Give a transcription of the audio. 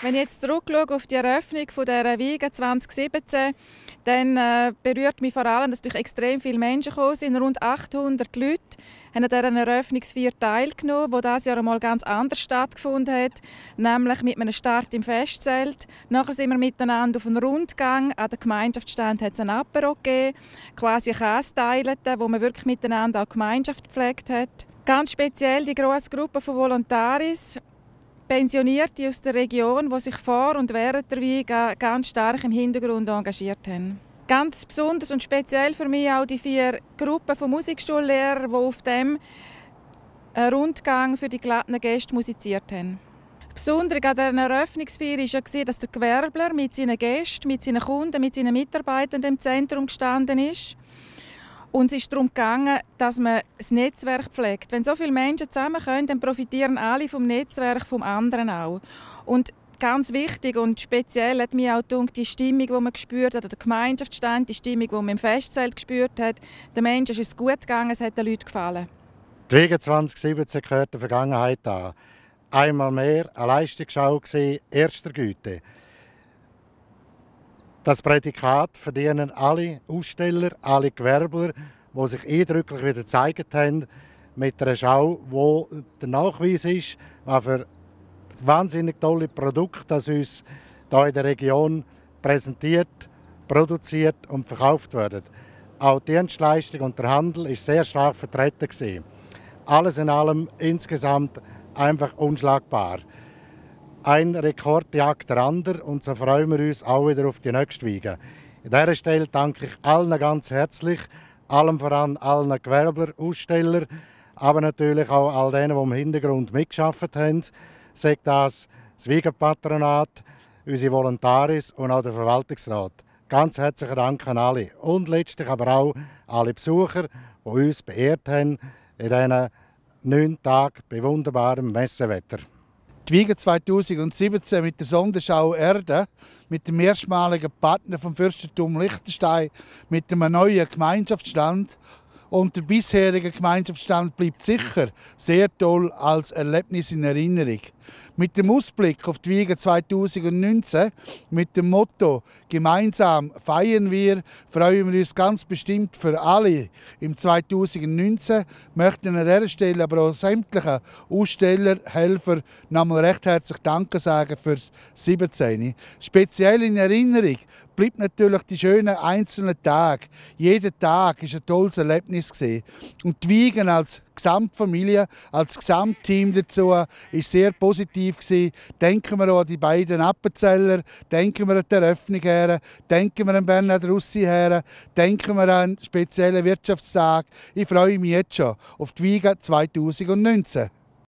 Wenn ich jetzt zurückschaue auf die Eröffnung von dieser Wiege 2017, dann äh, berührt mich vor allem, dass durch extrem viele Menschen gekommen sind. Rund 800 Leute haben an dieser Eröffnungsfeier teilgenommen, die dieses Jahr einmal ganz anders stattgefunden hat, nämlich mit einem Start im Festzelt. Nachher sind wir miteinander auf einen Rundgang. An der Gemeinschaftsstand hat es ein Apero gegeben, quasi käse wo man wirklich miteinander auch Gemeinschaft gepflegt hat. Ganz speziell die grosse Gruppe von Volontaris, Pensionierte aus der Region, die sich vor und während der Wiege ganz stark im Hintergrund engagiert haben. Ganz besonders und speziell für mich auch die vier Gruppen von Musikschullehrern, die auf dem Rundgang für die glatten Gäste musiziert haben. Besonders an dieser Eröffnungsfeier war, dass der Gewerbler mit seinen Gästen, mit seinen Kunden, mit seinen Mitarbeitern im Zentrum gestanden ist uns ist darum gegangen, dass man das Netzwerk pflegt. Wenn so viele Menschen zusammenkommen, dann profitieren alle vom Netzwerk, vom anderen auch. Und ganz wichtig und speziell hat mich auch gedacht, die Stimmung, die man gespürt hat, der Gemeinschaftsstand, die Stimmung, die man im Festzelt gespürt hat. Den Menschen ist es gut gegangen, es hat den Leuten gefallen. Die Wege 2017 gehört der Vergangenheit an. Einmal mehr eine Leistungsschau, erster Güte. Das Prädikat verdienen alle Aussteller, alle Gewerbler, die sich eindrücklich wieder gezeigt haben mit einer Schau, wo der Nachweis ist, was für wahnsinnig tolle Produkte das uns hier in der Region präsentiert, produziert und verkauft werden. Auch die Dienstleistung und der Handel ist sehr stark vertreten. Gewesen. Alles in allem insgesamt einfach unschlagbar ein Rekordjagd jagt der andere und so freuen wir uns auch wieder auf die nächste Wiege. An dieser Stelle danke ich allen ganz herzlich, allem voran allen Gewerbler, Aussteller, aber natürlich auch all denen, die im Hintergrund mitgeschafft haben, sei das das Wiegenpatronat, unsere Volontaris und auch der Verwaltungsrat. Ganz herzlichen Dank an alle und letztlich aber auch alle Besucher, die uns beehrt haben in diesen neun Tagen bei wunderbarem Messewetter die Wiege 2017 mit der Sonderschau Erde, mit dem erstmaligen Partner vom Fürstentum Liechtenstein, mit einem neuen Gemeinschaftsstand und der bisherige Gemeinschaftsstand bleibt sicher sehr toll als Erlebnis in Erinnerung. Mit dem Ausblick auf die Wiege 2019, mit dem Motto «Gemeinsam feiern wir», freuen wir uns ganz bestimmt für alle im 2019, möchten an dieser Stelle aber auch sämtlichen Aussteller, Helfer nochmal recht herzlich Danke sagen fürs 17. Speziell in Erinnerung bleibt natürlich die schönen einzelnen Tage. Jeder Tag ist ein tolles Erlebnis gewesen. und die Wiegen als Gesamtfamilie, als Gesamtteam dazu ist sehr positiv gewesen. Denken wir auch an die beiden Appenzeller, denken wir an die Eröffnung her, denken wir an Bernhard Russi her, denken wir an einen speziellen Wirtschaftstag. Ich freue mich jetzt schon auf die Wiegen 2019.